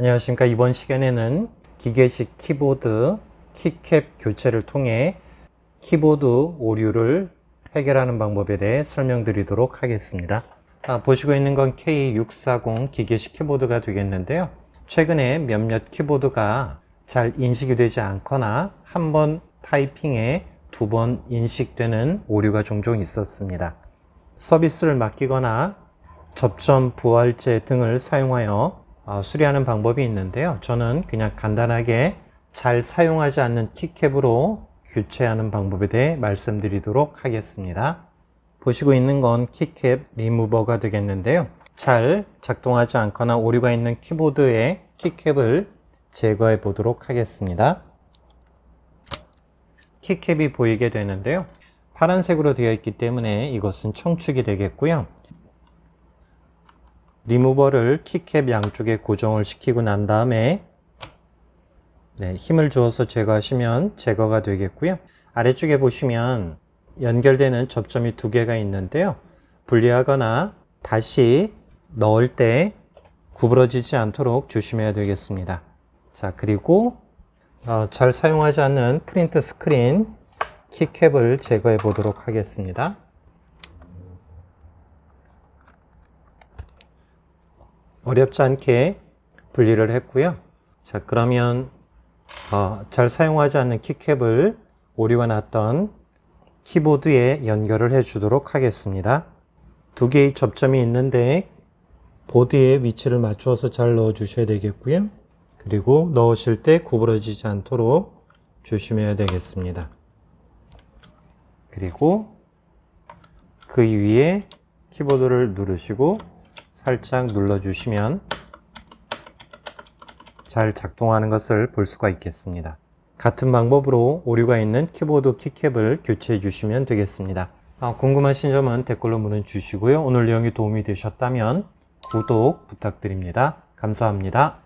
안녕하십니까 이번 시간에는 기계식 키보드 키캡 교체를 통해 키보드 오류를 해결하는 방법에 대해 설명드리도록 하겠습니다 아, 보시고 있는 건 K640 기계식 키보드가 되겠는데요 최근에 몇몇 키보드가 잘 인식이 되지 않거나 한 번 타이핑에 두 번 인식되는 오류가 종종 있었습니다 서비스를 맡기거나 접점 부활제 등을 사용하여 아, 수리하는 방법이 있는데요. 저는 그냥 간단하게 잘 사용하지 않는 키캡으로 교체하는 방법에 대해 말씀드리도록 하겠습니다. 보시고 있는 건 키캡 리무버가 되겠는데요. 잘 작동하지 않거나 오류가 있는 키보드의 키캡을 제거해 보도록 하겠습니다. 키캡이 보이게 되는데요. 파란색으로 되어 있기 때문에 이것은 청축이 되겠고요. 리무버를 키캡 양쪽에 고정을 시키고 난 다음에 네, 힘을 주어서 제거하시면 제거가 되겠고요. 아래쪽에 보시면 연결되는 접점이 두 개가 있는데요. 분리하거나 다시 넣을 때 구부러지지 않도록 조심해야 되겠습니다. 자 그리고 어, 잘 사용하지 않는 프린트 스크린 키캡을 제거해 보도록 하겠습니다. 어렵지 않게 분리를 했고요. 자 그러면 어, 잘 사용하지 않는 키캡을 오류가 났던 키보드에 연결을 해 주도록 하겠습니다. 두 개의 접점이 있는데 보드에 위치를 맞추어서 잘 넣어 주셔야 되겠고요. 그리고 넣으실 때 구부러지지 않도록 조심해야 되겠습니다. 그리고 그 위에 키보드를 누르시고 살짝 눌러주시면 잘 작동하는 것을 볼 수가 있겠습니다. 같은 방법으로 오류가 있는 키보드 키캡을 교체해 주시면 되겠습니다. 아, 궁금하신 점은 댓글로 문의 주시고요. 오늘 내용이 도움이 되셨다면 구독 부탁드립니다. 감사합니다.